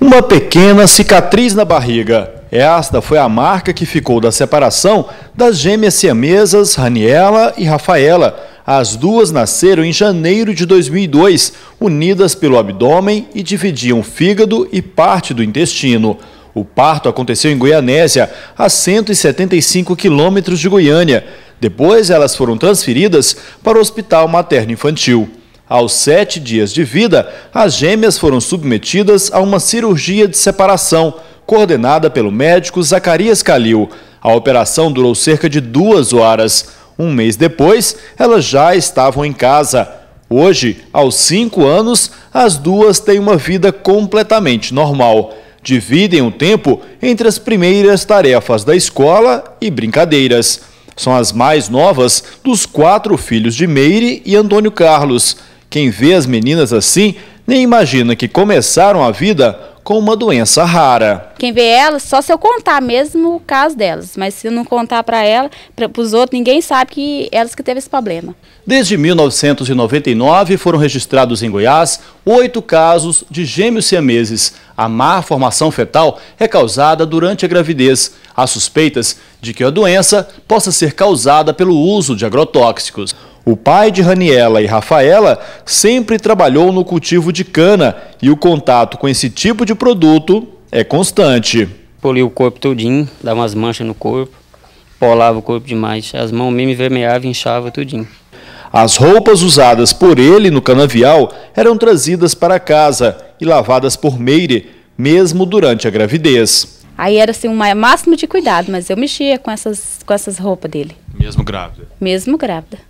Uma pequena cicatriz na barriga. Esta foi a marca que ficou da separação das gêmeas siamesas Raniela e Rafaela. As duas nasceram em janeiro de 2002, unidas pelo abdômen e dividiam fígado e parte do intestino. O parto aconteceu em Goianésia, a 175 quilômetros de Goiânia. Depois, elas foram transferidas para o Hospital Materno Infantil. Aos sete dias de vida, as gêmeas foram submetidas a uma cirurgia de separação, coordenada pelo médico Zacarias Calil. A operação durou cerca de duas horas. Um mês depois, elas já estavam em casa. Hoje, aos cinco anos, as duas têm uma vida completamente normal. Dividem o tempo entre as primeiras tarefas da escola e brincadeiras. São as mais novas dos quatro filhos de Meire e Antônio Carlos. Quem vê as meninas assim nem imagina que começaram a vida com uma doença rara. Quem vê elas, só se eu contar mesmo o caso delas, mas se eu não contar para ela, para os outros, ninguém sabe que elas que teve esse problema. Desde 1999 foram registrados em Goiás oito casos de gêmeos siameses. A má formação fetal é causada durante a gravidez. Há suspeitas de que a doença possa ser causada pelo uso de agrotóxicos. O pai de Raniela e Rafaela sempre trabalhou no cultivo de cana e o contato com esse tipo de produto é constante. Polia o corpo tudinho, dava umas manchas no corpo, polava o corpo demais, as mãos mesmo vermeavam, e inchavam tudinho. As roupas usadas por ele no canavial eram trazidas para casa e lavadas por Meire, mesmo durante a gravidez. Aí era assim, um máximo de cuidado, mas eu mexia com essas, com essas roupas dele. Mesmo grávida? Mesmo grávida.